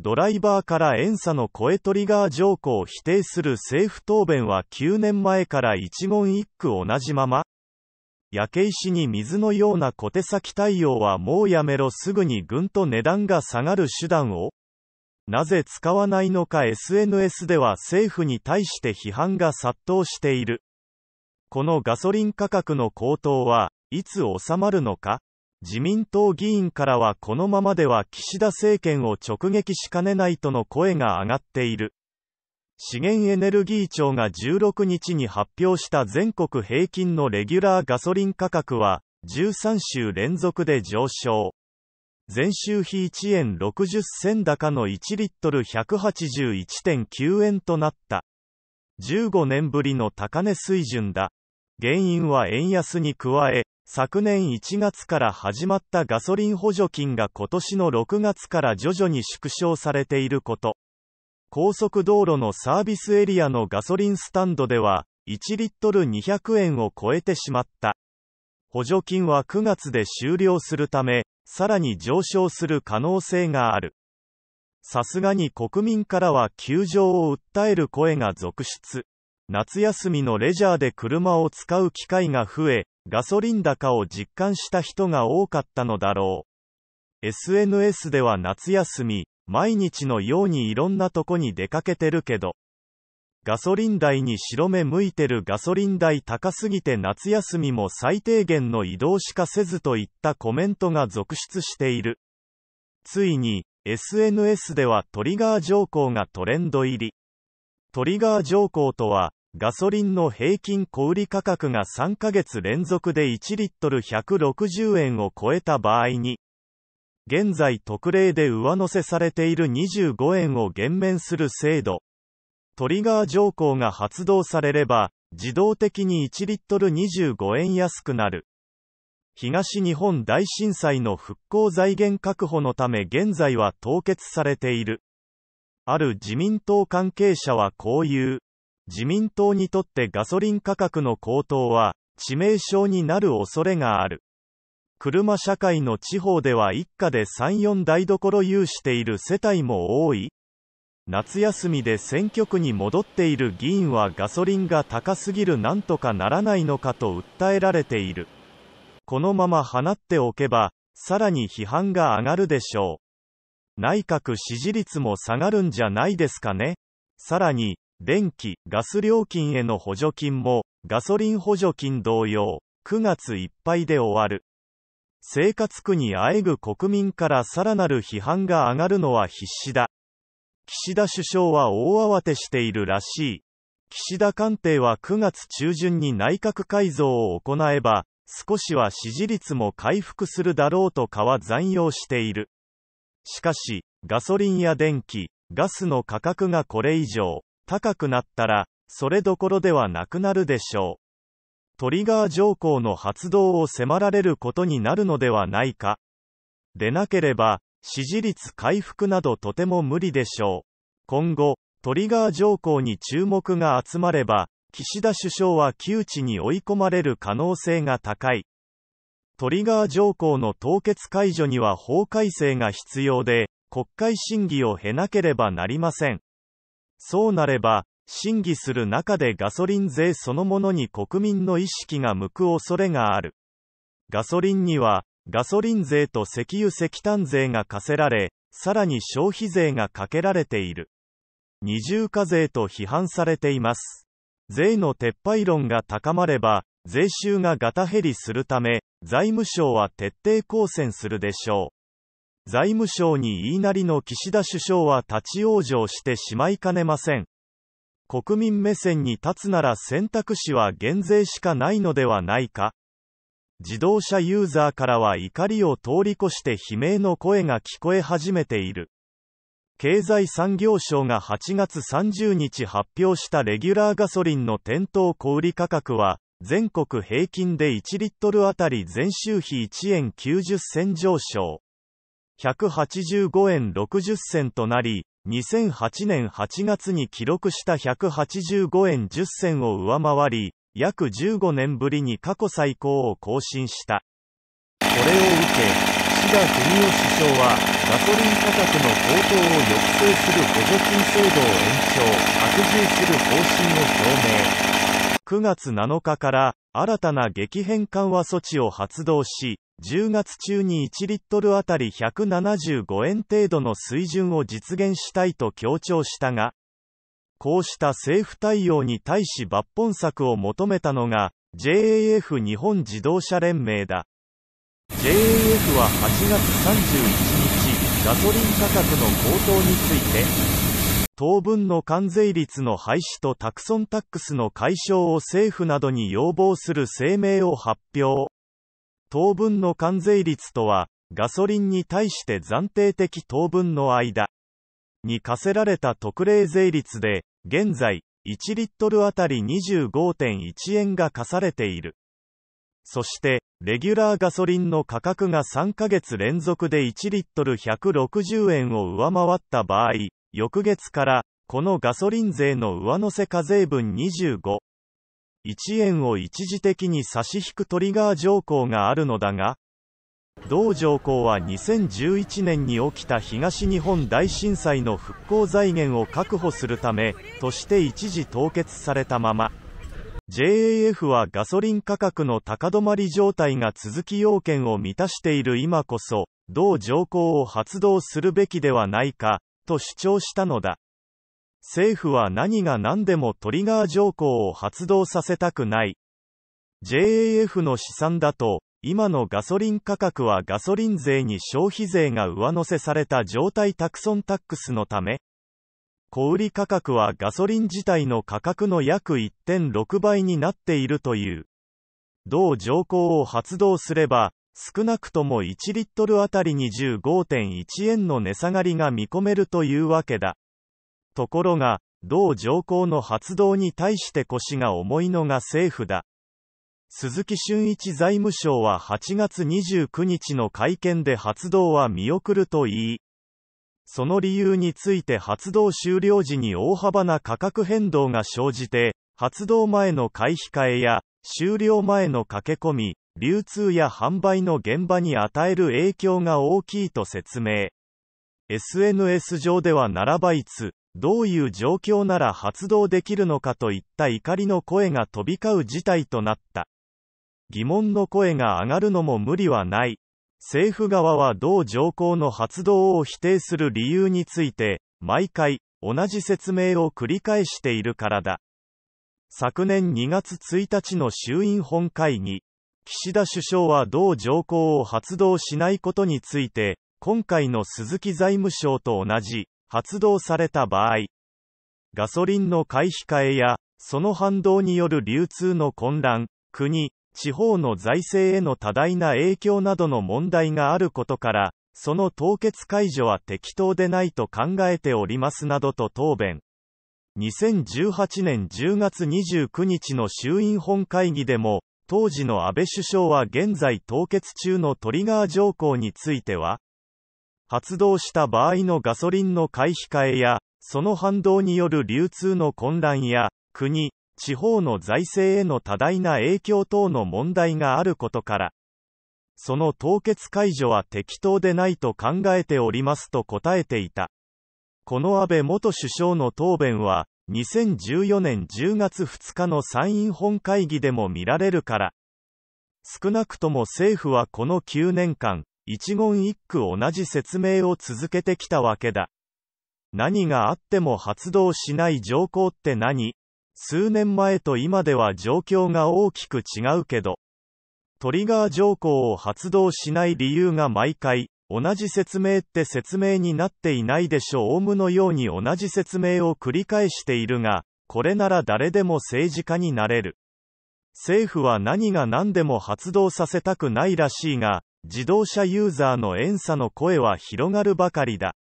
ドライバーから遠差の声トリガー条項を否定する政府答弁は9年前から一言一句同じまま焼け石に水のような小手先対応はもうやめろすぐにぐんと値段が下がる手段をなぜ使わないのか SNS では政府に対して批判が殺到している。このガソリン価格の高騰はいつ収まるのか自民党議員からはこのままでは岸田政権を直撃しかねないとの声が上がっている。資源エネルギー庁が16日に発表した全国平均のレギュラーガソリン価格は、13週連続で上昇。前週比1円60銭高の1リットル181.9円となった。15年ぶりの高値水準だ。原因は円安に加え、昨年1月から始まったガソリン補助金が今年の6月から徐々に縮小されていること。高速道路のサービスエリアのガソリンスタンドでは、1リットル200円を超えてしまった。補助金は9月で終了するため、さらに上昇する可能性がある。さすがに国民からは窮状を訴える声が続出。夏休みのレジャーで車を使う機会が増え、ガソリン高を実感した人が多かったのだろう。SNS では夏休み、毎日のようにいろんなとこに出かけてるけど、ガソリン代に白目向いてるガソリン代高すぎて夏休みも最低限の移動しかせずといったコメントが続出している。ついに、SNS ではトリガー条項がトレンド入り。トリガー条項とは、ガソリンの平均小売価格が3ヶ月連続で1リットル160円を超えた場合に、現在特例で上乗せされている25円を減免する制度、トリガー条項が発動されれば、自動的に1リットル25円安くなる。東日本大震災の復興財源確保のため現在は凍結されている。ある自民党関係者はこう言う。自民党にとってガソリン価格の高騰は、致命傷になる恐れがある。車社会の地方では一家で3、4台所有している世帯も多い夏休みで選挙区に戻っている議員はガソリンが高すぎるなんとかならないのかと訴えられている。このまま放っておけば、さらに批判が上がるでしょう。内閣支持率も下がるんじゃないですかね。さらに、電気、ガス料金への補助金も、ガソリン補助金同様、9月いっぱいで終わる。生活苦にあえぐ国民からさらなる批判が上がるのは必至だ。岸田首相は大慌てしているらしい。岸田官邸は9月中旬に内閣改造を行えば、少しは支持率も回復するだろうとかは残用している。しかし、ガソリンや電気、ガスの価格がこれ以上、高くなったら、それどころではなくなるでしょう。トリガー条項の発動を迫られることになるのではないか。でなければ、支持率回復などとても無理でしょう。今後、トリガー条項に注目が集まれば、岸田首相は窮地に追い込まれる可能性が高い。トリガー条項の凍結解除には法改正が必要で、国会審議を経なければなりません。そうなれば、審議する中でガソリン税そのものに国民の意識が向く恐れがある。ガソリンには、ガソリン税と石油石炭税が課せられ、さらに消費税がかけられている。二重課税と批判されています。税の撤廃論が高まれば、税収がガタ減りするため、財務省は徹底抗戦するでしょう。財務省に言いなりの岸田首相は立ち往生してしまいかねません。国民目線に立つなら選択肢は減税しかないのではないか。自動車ユーザーからは怒りを通り越して悲鳴の声が聞こえ始めている。経済産業省が8月30日発表したレギュラーガソリンの店頭小売価格は、全国平均で1リットルあたり前週比1円90銭上昇。185円60銭となり、2008年8月に記録した185円10銭を上回り、約15年ぶりに過去最高を更新した。これを受け、岸田文雄首相は、ガソリン価格の高騰を抑制する補助金制度を延長、拡充する方針を表明。9月7日から、新たな激変緩和措置を発動し、10月中に1リットルあたり175円程度の水準を実現したいと強調したが、こうした政府対応に対し抜本策を求めたのが、JAF 日本自動車連盟だ。JAF は8月31日、ガソリン価格の高騰について、当分の関税率の廃止とタクソンタックスの解消を政府などに要望する声明を発表。当分の関税率とは、ガソリンに対して暫定的当分の間に課せられた特例税率で、現在、1リットルあたり25.1円が課されている。そして、レギュラーガソリンの価格が3ヶ月連続で1リットル160円を上回った場合、翌月から、このガソリン税の上乗せ課税分25 1円を一時的に差し引くトリガー条項があるのだが、同条項は2011年に起きた東日本大震災の復興財源を確保するためとして一時凍結されたまま JAF はガソリン価格の高止まり状態が続き要件を満たしている今こそ同条項を発動するべきではないかと主張したのだ政府は何が何でもトリガー条項を発動させたくない。JAF の試算だと、今のガソリン価格はガソリン税に消費税が上乗せされた状態タクソンタックスのため、小売価格はガソリン自体の価格の約1.6倍になっているという。同条項を発動すれば、少なくとも1リットルあたりに15.1円の値下がりが見込めるというわけだ。ところが、同条項の発動に対して腰が重いのが政府だ。鈴木俊一財務省は8月29日の会見で発動は見送ると言い、その理由について発動終了時に大幅な価格変動が生じて、発動前の買い控えや、終了前の駆け込み、流通や販売の現場に与える影響が大きいと説明。SNS 上ではならばいつ、どういう状況なら発動できるのかといった怒りの声が飛び交う事態となった。疑問の声が上がるのも無理はない。政府側は同条項の発動を否定する理由について、毎回、同じ説明を繰り返しているからだ。昨年2月1日の衆院本会議、岸田首相は同条項を発動しないことについて、今回の鈴木財務省と同じ、発動された場合、ガソリンの買い控えや、その反動による流通の混乱、国、地方の財政への多大な影響などの問題があることから、その凍結解除は適当でないと考えておりますなどと答弁。2018年10月29日の衆院本会議でも、当時の安倍首相は現在凍結中のトリガー条項については、発動した場合のガソリンの買い控えや、その反動による流通の混乱や、国、地方の財政への多大な影響等の問題があることから、その凍結解除は適当でないと考えておりますと答えていた。この安倍元首相の答弁は、2014年10月2日の参院本会議でも見られるから、少なくとも政府はこの9年間、一言一句同じ説明を続けてきたわけだ。何があっても発動しない条項って何数年前と今では状況が大きく違うけど、トリガー条項を発動しない理由が毎回、同じ説明って説明になっていないでしょオウムのように同じ説明を繰り返しているが、これなら誰でも政治家になれる。政府は何が何でも発動させたくないらしいが、自動車ユーザーのンサの声は広がるばかりだ。